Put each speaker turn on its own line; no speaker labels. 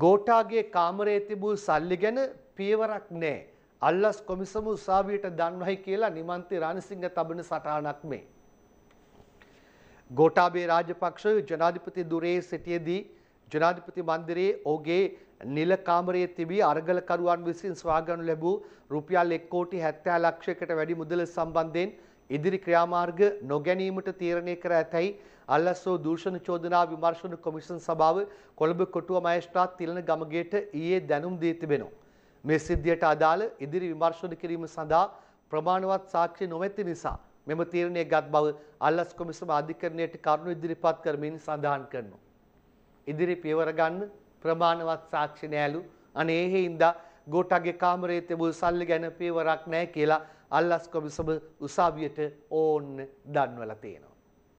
ගෝටාගේ කාමරයේ තිබූ සල්ලි ගැන පියවරක් නැහැ. අල්ලස් කොමිසම උසාවියට දන්වයි කියලා නිමන්ති රාණසිංහ තබන සටහනක් මේ. ගෝටාබේ රාජපක්ෂ ජනාධිපති දුරේ සිටියේදී ජනාධිපති මන්දිරයේ ඔහුගේ නිල කාමරයේ තිබී අරගලකරුවන් විසින් සොයාගනු ලැබූ රුපියල් 1 කෝටි 70 ලක්ෂයකට වැඩි මුදල සම්බන්ධයෙන් ඉදිරි ක්‍රියාමාර්ග නොගැනීමට තීරණය කර ඇතැයි අල්ලස්සෝ දූෂණ චෝදනා විමර්ශන කොමිෂන් සභාව කොළඹ කොටුව මහේස්ත්‍රාත් තිලන ගමගේට ඊයේ දැනුම් දී තිබෙනවා. මේ සිද්ධියට අදාළ ඉදිරි විමර්ශන කිරීම සඳහා ප්‍රමාණවත් සාක්ෂි නොමැති නිසා මෙම තීරණය ගත් බව අල්ලස් කොමිසම අධිකරණයට කරුණු ඉදිරිපත් කරමින් සඳහන් කරනවා. ඉදිරි පියවර ගන්න ප්‍රමාණවත් සාක්ෂි නෑලු අනේ හේඳා ගෝටාගේ කාමරයේ තිබූ සල්ලි ගැන පීවරක් නැහැ කියලා අල්ලස් කොමිසම උසාවියට ඕන්න දන්වලා තියෙනවා.